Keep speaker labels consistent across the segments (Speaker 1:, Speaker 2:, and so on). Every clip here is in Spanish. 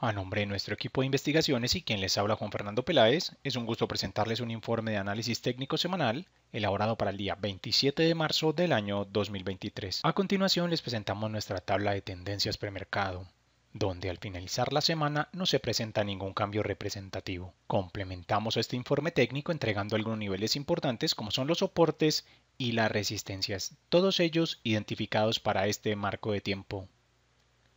Speaker 1: A nombre de nuestro equipo de investigaciones y quien les habla Juan Fernando Peláez, es un gusto presentarles un informe de análisis técnico semanal elaborado para el día 27 de marzo del año 2023. A continuación les presentamos nuestra tabla de tendencias premercado, donde al finalizar la semana no se presenta ningún cambio representativo. Complementamos este informe técnico entregando algunos niveles importantes como son los soportes y las resistencias, todos ellos identificados para este marco de tiempo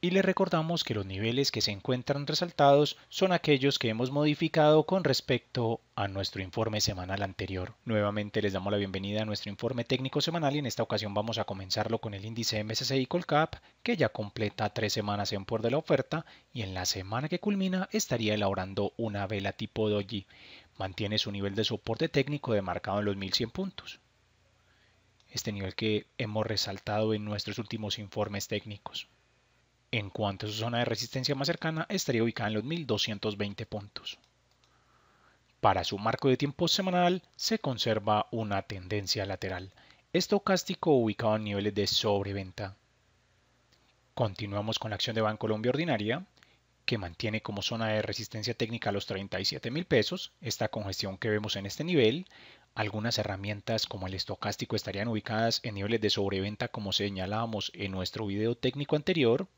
Speaker 1: y le recordamos que los niveles que se encuentran resaltados son aquellos que hemos modificado con respecto a nuestro informe semanal anterior. Nuevamente les damos la bienvenida a nuestro informe técnico semanal y en esta ocasión vamos a comenzarlo con el índice MSCI Colcap que ya completa tres semanas en por de la oferta y en la semana que culmina estaría elaborando una vela tipo doji. Mantiene su nivel de soporte técnico demarcado en los 1100 puntos. Este nivel que hemos resaltado en nuestros últimos informes técnicos. En cuanto a su zona de resistencia más cercana, estaría ubicada en los 1220 puntos. Para su marco de tiempo semanal se conserva una tendencia lateral, estocástico ubicado en niveles de sobreventa. Continuamos con la acción de Banco Colombia Ordinaria, que mantiene como zona de resistencia técnica los 37 mil pesos, esta congestión que vemos en este nivel. Algunas herramientas como el estocástico estarían ubicadas en niveles de sobreventa como señalábamos en nuestro video técnico anterior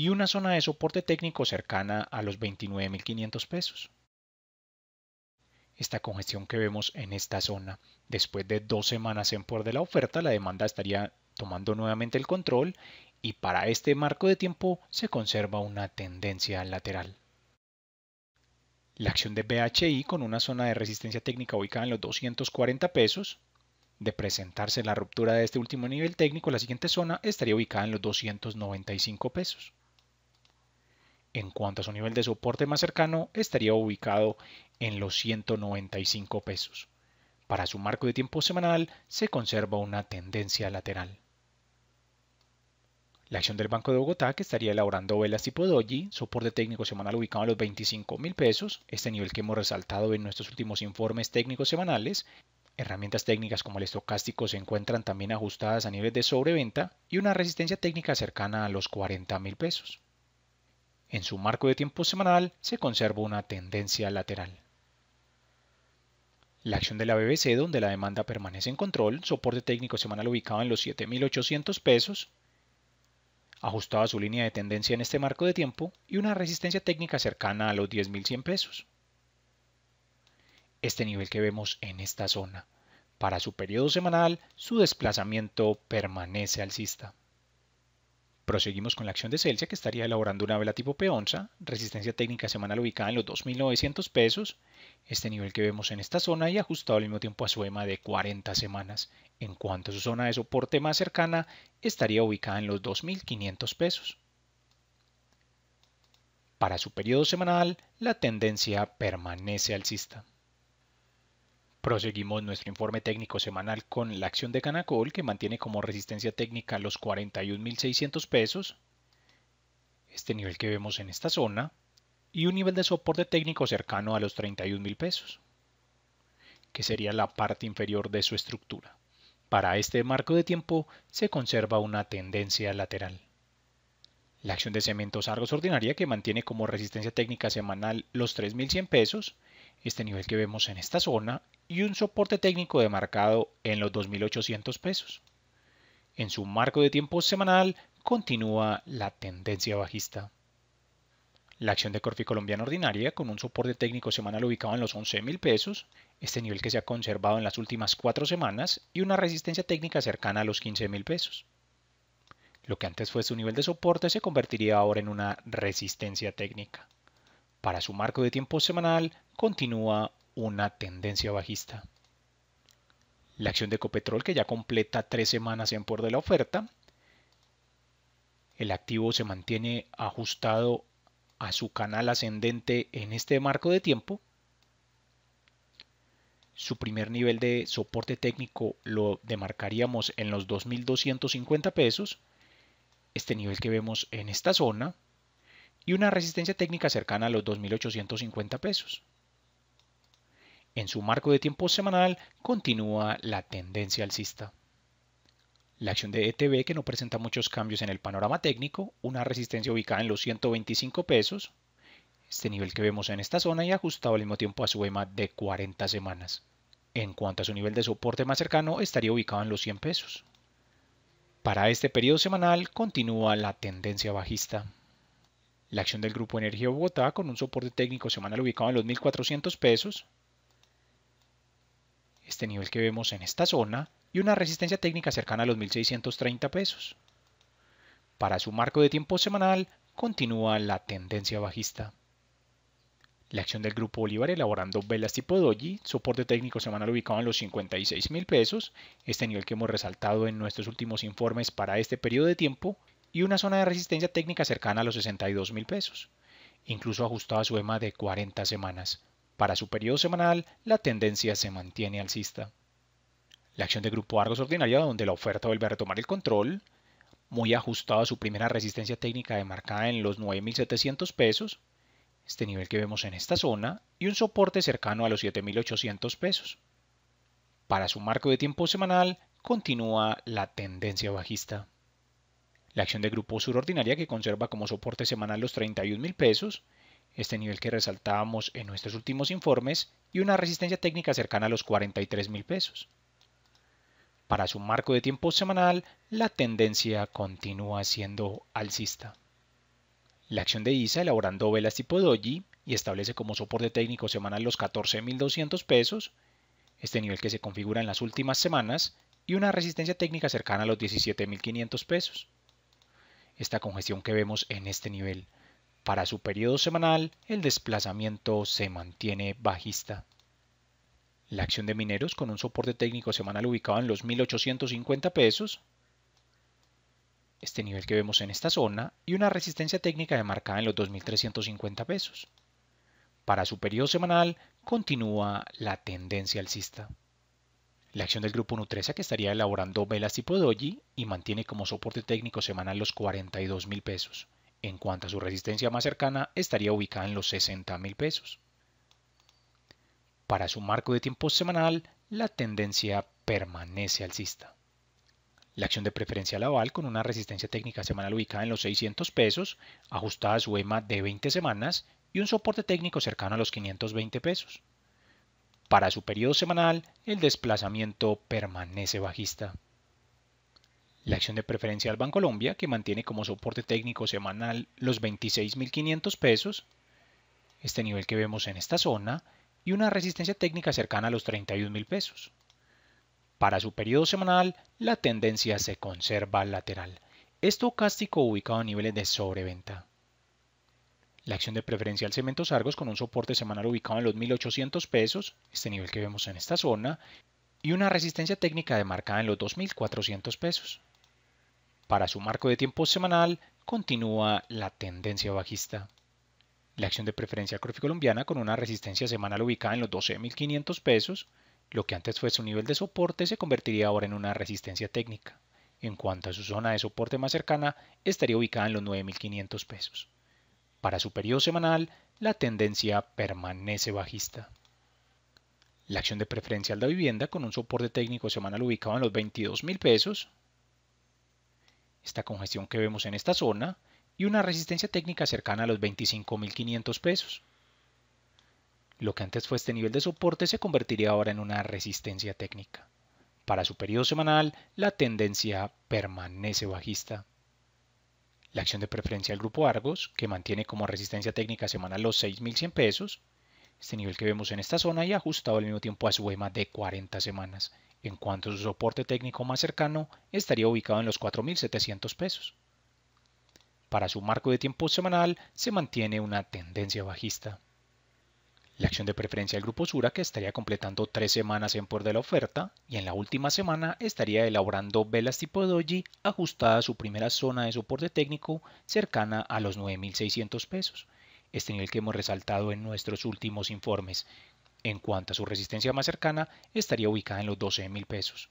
Speaker 1: y una zona de soporte técnico cercana a los 29.500 pesos. Esta congestión que vemos en esta zona, después de dos semanas en por de la oferta, la demanda estaría tomando nuevamente el control y para este marco de tiempo se conserva una tendencia lateral. La acción de BHI con una zona de resistencia técnica ubicada en los 240 pesos, de presentarse la ruptura de este último nivel técnico, la siguiente zona estaría ubicada en los 295 pesos. En cuanto a su nivel de soporte más cercano, estaría ubicado en los 195 pesos. Para su marco de tiempo semanal se conserva una tendencia lateral. La acción del Banco de Bogotá, que estaría elaborando velas tipo doji, soporte técnico semanal ubicado a los 25 mil pesos, este nivel que hemos resaltado en nuestros últimos informes técnicos semanales. Herramientas técnicas como el estocástico se encuentran también ajustadas a niveles de sobreventa y una resistencia técnica cercana a los 40 mil pesos. En su marco de tiempo semanal se conserva una tendencia lateral. La acción de la BBC, donde la demanda permanece en control, soporte técnico semanal ubicado en los 7.800 pesos, ajustado a su línea de tendencia en este marco de tiempo y una resistencia técnica cercana a los 10.100 pesos. Este nivel que vemos en esta zona. Para su periodo semanal, su desplazamiento permanece alcista. Proseguimos con la acción de Celsius que estaría elaborando una vela tipo P11, resistencia técnica semanal ubicada en los 2.900 pesos, este nivel que vemos en esta zona y ajustado al mismo tiempo a su EMA de 40 semanas. En cuanto a su zona de soporte más cercana, estaría ubicada en los 2.500 pesos. Para su periodo semanal, la tendencia permanece alcista. Proseguimos nuestro informe técnico semanal con la acción de Canacol que mantiene como resistencia técnica los 41.600 pesos, este nivel que vemos en esta zona, y un nivel de soporte técnico cercano a los 31.000 pesos, que sería la parte inferior de su estructura. Para este marco de tiempo se conserva una tendencia lateral. La acción de cementos Argos ordinaria que mantiene como resistencia técnica semanal los 3.100 pesos, este nivel que vemos en esta zona y un soporte técnico demarcado en los 2.800 pesos. En su marco de tiempo semanal continúa la tendencia bajista. La acción de Corfi Colombiana Ordinaria, con un soporte técnico semanal ubicado en los 11.000 pesos, este nivel que se ha conservado en las últimas cuatro semanas y una resistencia técnica cercana a los 15.000 pesos. Lo que antes fue su nivel de soporte se convertiría ahora en una resistencia técnica. Para su marco de tiempo semanal continúa una tendencia bajista. La acción de Ecopetrol, que ya completa tres semanas en por de la oferta, el activo se mantiene ajustado a su canal ascendente en este marco de tiempo. Su primer nivel de soporte técnico lo demarcaríamos en los 2.250 pesos, este nivel que vemos en esta zona, y una resistencia técnica cercana a los 2.850 pesos. En su marco de tiempo semanal continúa la tendencia alcista. La acción de ETB que no presenta muchos cambios en el panorama técnico, una resistencia ubicada en los 125 pesos, este nivel que vemos en esta zona y ajustado al mismo tiempo a su EMA de 40 semanas. En cuanto a su nivel de soporte más cercano, estaría ubicado en los 100 pesos. Para este periodo semanal continúa la tendencia bajista. La acción del Grupo Energía Bogotá con un soporte técnico semanal ubicado en los 1.400 pesos, este nivel que vemos en esta zona, y una resistencia técnica cercana a los 1.630 pesos. Para su marco de tiempo semanal, continúa la tendencia bajista. La acción del Grupo Bolívar elaborando velas tipo doji, soporte técnico semanal ubicado en los 56 mil pesos, este nivel que hemos resaltado en nuestros últimos informes para este periodo de tiempo, y una zona de resistencia técnica cercana a los 62 mil pesos, incluso ajustado a su EMA de 40 semanas. Para su periodo semanal, la tendencia se mantiene alcista. La acción de grupo Argos ordinaria, donde la oferta vuelve a retomar el control, muy ajustado a su primera resistencia técnica demarcada en los 9.700 pesos, este nivel que vemos en esta zona, y un soporte cercano a los 7.800 pesos. Para su marco de tiempo semanal, continúa la tendencia bajista. La acción de grupo Ordinaria, que conserva como soporte semanal los 31.000 pesos este nivel que resaltábamos en nuestros últimos informes, y una resistencia técnica cercana a los 43 mil pesos. Para su marco de tiempo semanal, la tendencia continúa siendo alcista. La acción de ISA elaborando velas tipo doji y establece como soporte técnico semanal los 14.200 pesos, este nivel que se configura en las últimas semanas, y una resistencia técnica cercana a los 17.500 pesos. Esta congestión que vemos en este nivel para su periodo semanal, el desplazamiento se mantiene bajista. La acción de mineros con un soporte técnico semanal ubicado en los 1850 pesos, este nivel que vemos en esta zona, y una resistencia técnica demarcada en los 2350 pesos. Para su periodo semanal continúa la tendencia alcista. La acción del grupo Nutresa que estaría elaborando velas tipo doji y mantiene como soporte técnico semanal los 42,000 pesos. En cuanto a su resistencia más cercana, estaría ubicada en los 60,000 pesos. Para su marco de tiempo semanal, la tendencia permanece alcista. La acción de preferencia Laval con una resistencia técnica semanal ubicada en los 600 pesos, ajustada a su EMA de 20 semanas y un soporte técnico cercano a los 520 pesos. Para su periodo semanal, el desplazamiento permanece bajista. La acción de preferencia preferencial Colombia que mantiene como soporte técnico semanal los 26.500 pesos, este nivel que vemos en esta zona, y una resistencia técnica cercana a los 31.000 pesos. Para su periodo semanal, la tendencia se conserva lateral, estocástico ubicado a niveles de sobreventa. La acción de preferencial Cementos Argos con un soporte semanal ubicado en los 1.800 pesos, este nivel que vemos en esta zona, y una resistencia técnica demarcada en los 2.400 pesos. Para su marco de tiempo semanal, continúa la tendencia bajista. La acción de preferencia colombiana con una resistencia semanal ubicada en los 12.500 pesos, lo que antes fue su nivel de soporte se convertiría ahora en una resistencia técnica. En cuanto a su zona de soporte más cercana, estaría ubicada en los 9.500 pesos. Para su periodo semanal, la tendencia permanece bajista. La acción de preferencia al de vivienda con un soporte técnico semanal ubicado en los 22.000 pesos, esta congestión que vemos en esta zona y una resistencia técnica cercana a los 25.500 pesos. Lo que antes fue este nivel de soporte se convertiría ahora en una resistencia técnica. Para su periodo semanal, la tendencia permanece bajista. La acción de preferencia del grupo Argos, que mantiene como resistencia técnica semanal los 6.100 pesos, este nivel que vemos en esta zona y ajustado al mismo tiempo a su EMA de 40 semanas. En cuanto a su soporte técnico más cercano, estaría ubicado en los 4.700 pesos. Para su marco de tiempo semanal se mantiene una tendencia bajista. La acción de preferencia del grupo Sura, que estaría completando tres semanas en por de la oferta, y en la última semana estaría elaborando velas tipo doji ajustada a su primera zona de soporte técnico cercana a los 9.600 pesos, este nivel que hemos resaltado en nuestros últimos informes. En cuanto a su resistencia más cercana, estaría ubicada en los 12 mil pesos.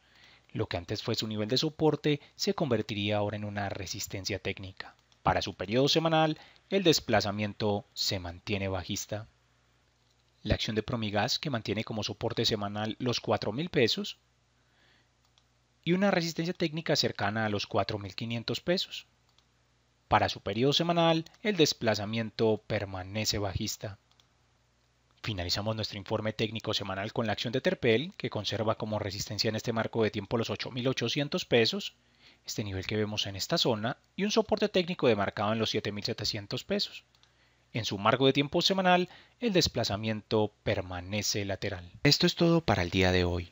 Speaker 1: Lo que antes fue su nivel de soporte se convertiría ahora en una resistencia técnica. Para su periodo semanal, el desplazamiento se mantiene bajista. La acción de Promigas, que mantiene como soporte semanal los 4,000 mil pesos, y una resistencia técnica cercana a los 4.500 pesos. Para su periodo semanal, el desplazamiento permanece bajista. Finalizamos nuestro informe técnico semanal con la acción de Terpel, que conserva como resistencia en este marco de tiempo los 8.800 pesos, este nivel que vemos en esta zona, y un soporte técnico demarcado en los 7.700 pesos. En su marco de tiempo semanal, el desplazamiento permanece lateral. Esto es todo para el día de hoy